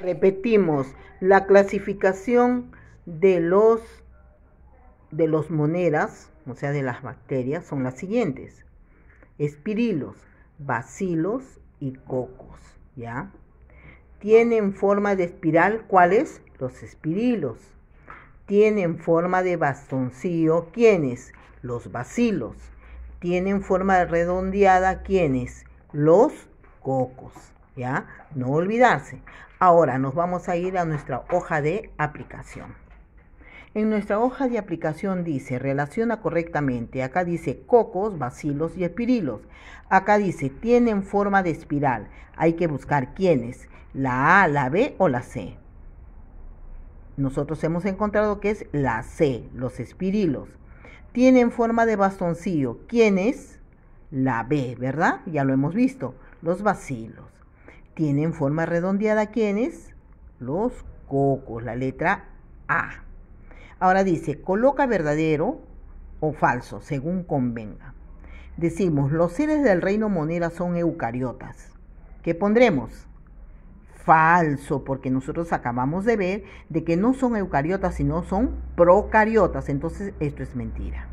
Repetimos, la clasificación de los de los moneras, o sea, de las bacterias, son las siguientes: espirilos, bacilos y cocos. ¿Ya? Tienen forma de espiral, ¿cuáles? Los espirilos. Tienen forma de bastoncillo, ¿quiénes? Los bacilos. Tienen forma redondeada, ¿quiénes? Los cocos. ¿ya? No olvidarse. Ahora nos vamos a ir a nuestra hoja de aplicación. En nuestra hoja de aplicación dice, relaciona correctamente. Acá dice cocos, bacilos y espirilos. Acá dice, tienen forma de espiral. Hay que buscar quiénes, la A, la B o la C. Nosotros hemos encontrado que es la C, los espirilos. Tienen forma de bastoncillo. ¿Quién es? La B, ¿verdad? Ya lo hemos visto. Los bacilos. Tienen forma redondeada quienes? Los cocos, la letra A. Ahora dice, coloca verdadero o falso, según convenga. Decimos, los seres del reino monera son eucariotas. ¿Qué pondremos? Falso, porque nosotros acabamos de ver de que no son eucariotas, sino son procariotas. Entonces, esto es mentira.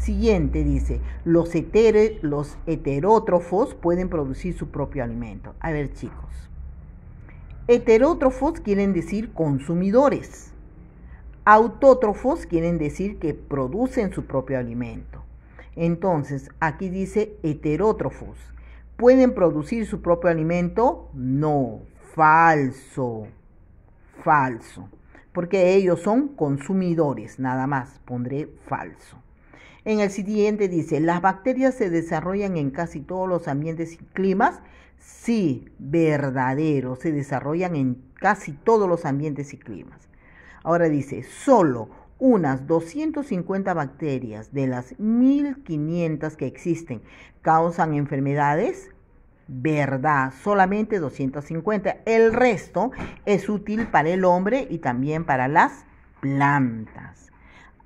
Siguiente dice, los, heterótrofos pueden producir su propio alimento. A ver chicos, heterótrofos quieren decir consumidores. Autótrofos quieren decir que producen su propio alimento. Entonces, aquí dice heterótrofos. ¿Pueden producir su propio alimento? No, falso, falso. Porque ellos son consumidores, nada más. Pondré falso. En el siguiente dice, las bacterias se desarrollan en casi todos los ambientes y climas. Sí, verdadero, se desarrollan en casi todos los ambientes y climas. Ahora dice, solo unas 250 bacterias de las 1500 que existen causan enfermedades. Verdad, solamente 250. El resto es útil para el hombre y también para las plantas.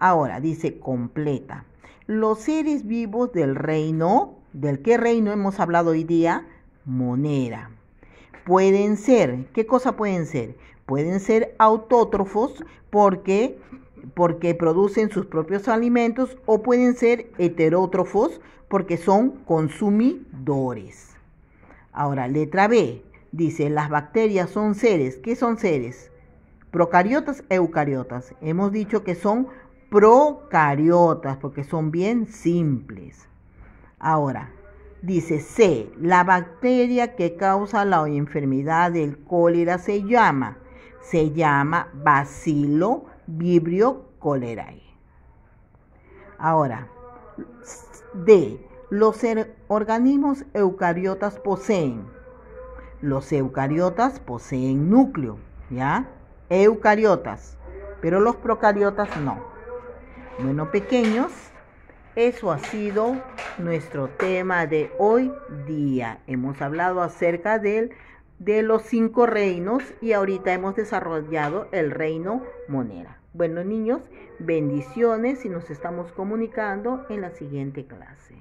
Ahora dice completa los seres vivos del reino, del qué reino hemos hablado hoy día, monera. Pueden ser, ¿qué cosa pueden ser? Pueden ser autótrofos porque, porque producen sus propios alimentos o pueden ser heterótrofos porque son consumidores. Ahora, letra B. Dice, las bacterias son seres. ¿Qué son seres? Procariotas, eucariotas. Hemos dicho que son procariotas porque son bien simples. Ahora, dice C, la bacteria que causa la enfermedad del cólera se llama, se llama bacilo vibrio cholerae. Ahora, D, los er, organismos eucariotas poseen, los eucariotas poseen núcleo, ¿ya? Eucariotas, pero los procariotas no. Bueno, pequeños, eso ha sido nuestro tema de hoy día. Hemos hablado acerca del, de los cinco reinos y ahorita hemos desarrollado el reino monera. Bueno, niños, bendiciones y nos estamos comunicando en la siguiente clase.